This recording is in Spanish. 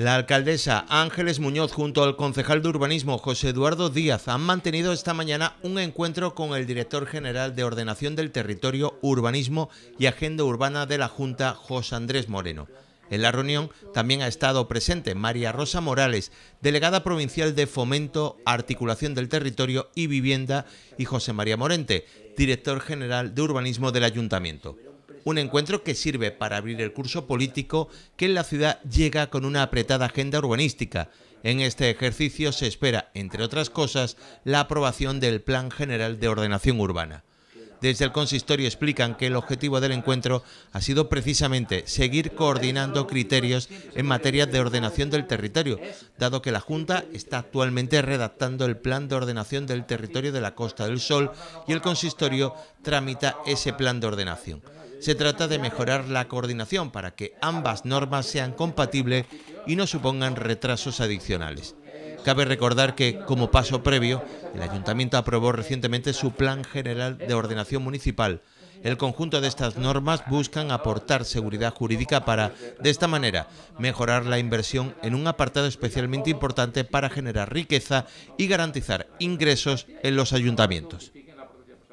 La alcaldesa Ángeles Muñoz junto al concejal de urbanismo José Eduardo Díaz han mantenido esta mañana un encuentro con el director general de Ordenación del Territorio, Urbanismo y Agenda Urbana de la Junta, José Andrés Moreno. En la reunión también ha estado presente María Rosa Morales, delegada provincial de Fomento, Articulación del Territorio y Vivienda, y José María Morente, director general de Urbanismo del Ayuntamiento. Un encuentro que sirve para abrir el curso político que en la ciudad llega con una apretada agenda urbanística. En este ejercicio se espera, entre otras cosas, la aprobación del Plan General de Ordenación Urbana. Desde el consistorio explican que el objetivo del encuentro ha sido precisamente seguir coordinando criterios en materia de ordenación del territorio, dado que la Junta está actualmente redactando el plan de ordenación del territorio de la Costa del Sol y el consistorio tramita ese plan de ordenación. Se trata de mejorar la coordinación para que ambas normas sean compatibles y no supongan retrasos adicionales. Cabe recordar que, como paso previo, el Ayuntamiento aprobó recientemente su Plan General de Ordenación Municipal. El conjunto de estas normas buscan aportar seguridad jurídica para, de esta manera, mejorar la inversión en un apartado especialmente importante para generar riqueza y garantizar ingresos en los ayuntamientos.